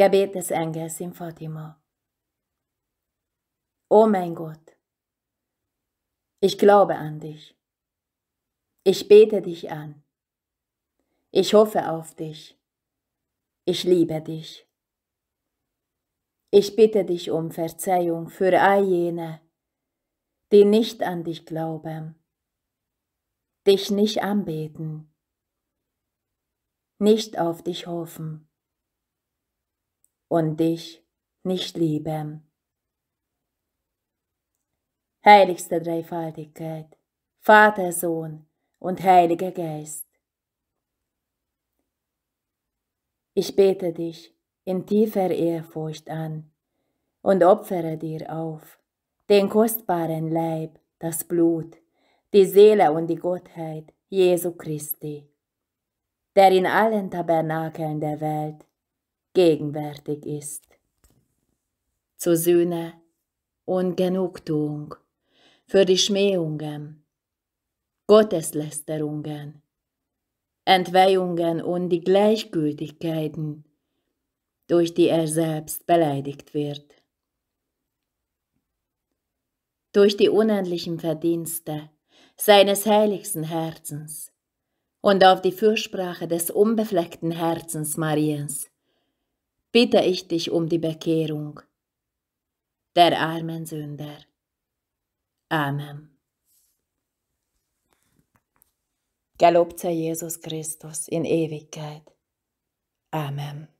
Gebet des Engels in Fatima. O oh mein Gott, ich glaube an dich. Ich bete dich an. Ich hoffe auf dich. Ich liebe dich. Ich bitte dich um Verzeihung für all jene, die nicht an dich glauben, dich nicht anbeten, nicht auf dich hoffen und dich nicht lieben. Heiligste Dreifaltigkeit, Vater, Sohn und Heiliger Geist. Ich bete dich in tiefer Ehrfurcht an und opfere dir auf, den kostbaren Leib, das Blut, die Seele und die Gottheit Jesu Christi, der in allen Tabernakeln der Welt gegenwärtig ist. Zu Sühne und Genugtuung für die Schmähungen, Gotteslästerungen, Entweihungen und die Gleichgültigkeiten, durch die er selbst beleidigt wird. Durch die unendlichen Verdienste seines heiligsten Herzens und auf die Fürsprache des unbefleckten Herzens Mariens bitte ich dich um die Bekehrung der armen Sünder. Amen. Gelobt sei Jesus Christus in ewigkeit. Amen.